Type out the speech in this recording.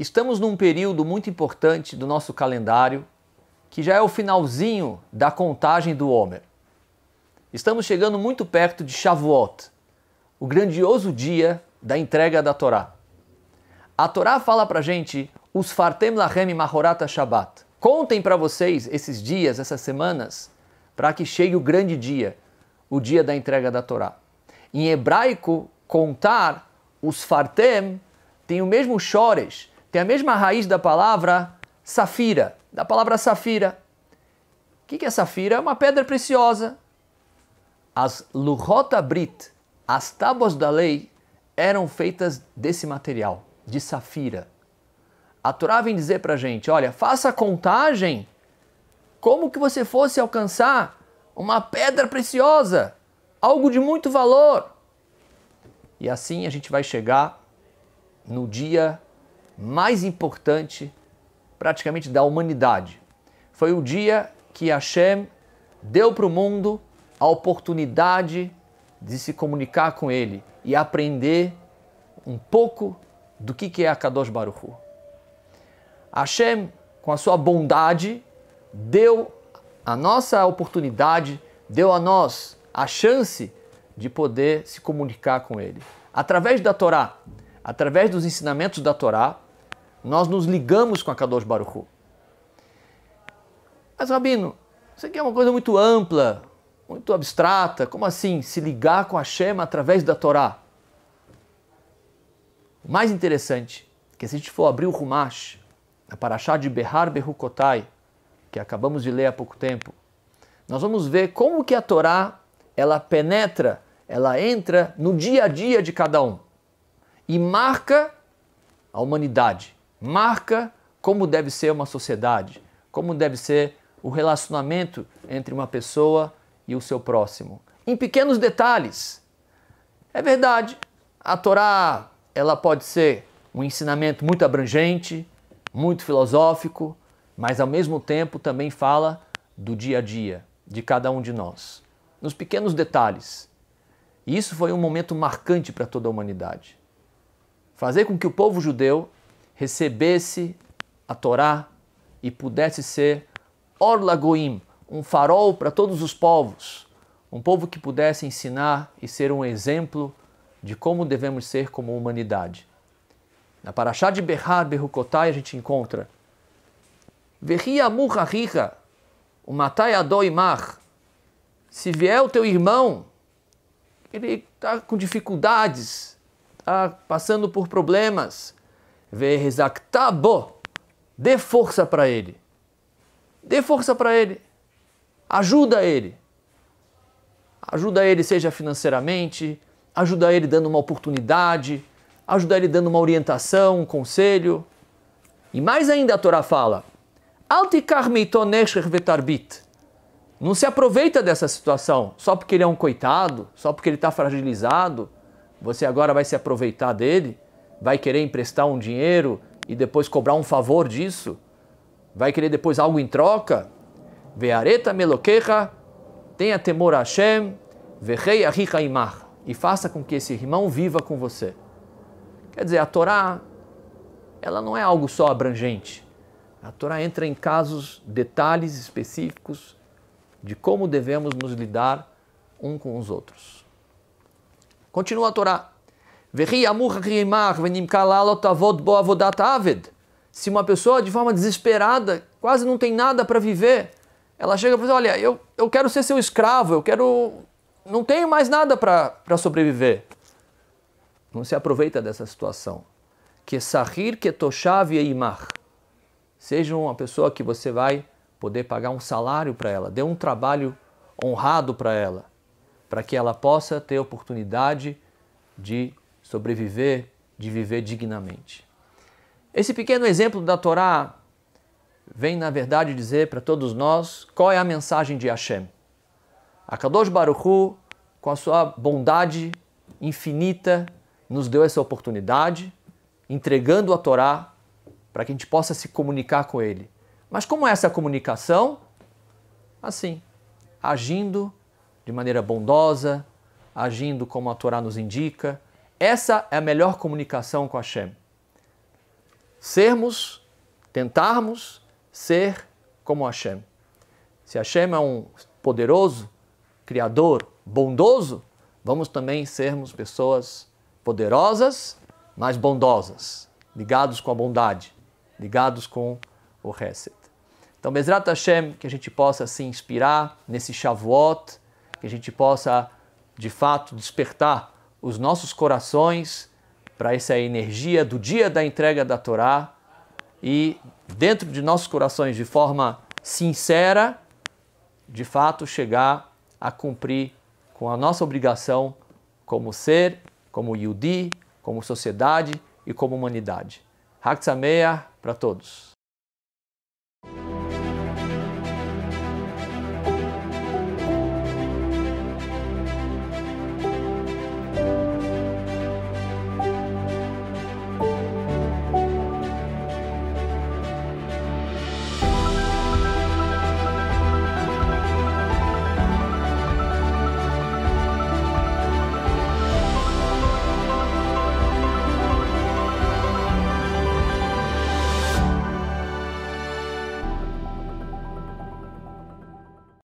Estamos num período muito importante do nosso calendário, que já é o finalzinho da contagem do Homer. Estamos chegando muito perto de Shavuot, o grandioso dia da entrega da Torá. A Torá fala pra gente os fartem lahem mahorata Shabbat. Contem para vocês esses dias, essas semanas, para que chegue o grande dia, o dia da entrega da Torá. Em hebraico, contar, os fartem, tem o mesmo chores tem a mesma raiz da palavra safira, da palavra safira. O que, é safira? É uma pedra preciosa. As luhota Brit, as tábuas da lei, eram feitas desse material, de safira. A Torá vem dizer para gente, olha, faça a contagem como que você fosse alcançar uma pedra preciosa, algo de muito valor. E assim a gente vai chegar no dia mais importante praticamente da humanidade. Foi o dia que Hashem deu para o mundo a oportunidade de se comunicar com ele e aprender um pouco do que, é a Kadosh Baruch Hu. Hashem, com a sua bondade, deu a nossa oportunidade, deu a nós a chance de poder se comunicar com Ele. Através da Torá, através dos ensinamentos da Torá, nós nos ligamos com a Kadosh Baruchu. Mas, Rabino, isso aqui é uma coisa muito ampla, muito abstrata. Como assim se ligar com a Shema através da Torá? O mais interessante é que se a gente for abrir o Rumash, a Parashá de Behar Berukotai, que acabamos de ler há pouco tempo, nós vamos ver como que a Torá ela penetra, ela entra no dia a dia de cada um e marca a humanidade marca como deve ser uma sociedade, como deve ser o relacionamento entre uma pessoa e o seu próximo. Em pequenos detalhes. É verdade, a Torá ela pode ser um ensinamento muito abrangente, muito filosófico, mas ao mesmo tempo também fala do dia a dia de cada um de nós, nos pequenos detalhes. E isso foi um momento marcante para toda a humanidade. Fazer com que o povo judeu recebesse a Torá e pudesse ser Goim, um farol para todos os povos, um povo que pudesse ensinar e ser um exemplo de como devemos ser como humanidade. Na Paraxá de berrar Berukotai a gente encontra Verria Murrariha, o Matai Adoimar. Se vier o teu irmão, ele está com dificuldades, está passando por problemas, Ve'ezaktabo. Tá Dê força para ele. Dê força para ele. Ajuda ele. Ajuda ele, seja financeiramente, ajuda ele dando uma oportunidade, ajuda ele dando uma orientação, um conselho. E mais ainda a Torá fala: Não se aproveita dessa situação só porque ele é um coitado, só porque ele está fragilizado. Você agora vai se aproveitar dele. Vai querer emprestar um dinheiro e depois cobrar um favor disso? Vai querer depois algo em troca? Veareta meloqueja, tenha temor a Hashem, vejei a imar. E faça com que esse irmão viva com você. Quer dizer, a Torá, ela não é algo só abrangente. A Torá entra em casos, detalhes específicos de como devemos nos lidar um com os outros. Continua a Torá. Se uma pessoa de forma desesperada, quase não tem nada para viver, ela chega e fala: assim, Olha, eu, eu quero ser seu escravo, eu quero. Não tenho mais nada para sobreviver. Não se aproveita dessa situação. Que sahir que toshav imar. Seja uma pessoa que você vai poder pagar um salário para ela, dê um trabalho honrado para ela, para que ela possa ter oportunidade de sobreviver, de viver dignamente. Esse pequeno exemplo da Torá vem, na verdade, dizer para todos nós qual é a mensagem de Hashem. A Kadosh Baruch Hu, com a sua bondade infinita, nos deu essa oportunidade, entregando a Torá para que a gente possa se comunicar com Ele. Mas como é essa comunicação? Assim, agindo de maneira bondosa, agindo como a Torá nos indica, essa é a melhor comunicação com Hashem. Sermos, tentarmos ser como Hashem. Se Hashem é um poderoso, criador, bondoso, vamos também sermos pessoas poderosas, mas bondosas, ligados com a bondade, ligados com o reset. Então, Bezrat Hashem, que a gente possa se inspirar nesse Shavuot, que a gente possa, de fato, despertar os nossos corações para essa energia do dia da entrega da Torá e dentro de nossos corações de forma sincera, de fato chegar a cumprir com a nossa obrigação como ser, como Yudi, como sociedade e como humanidade. Hak para todos.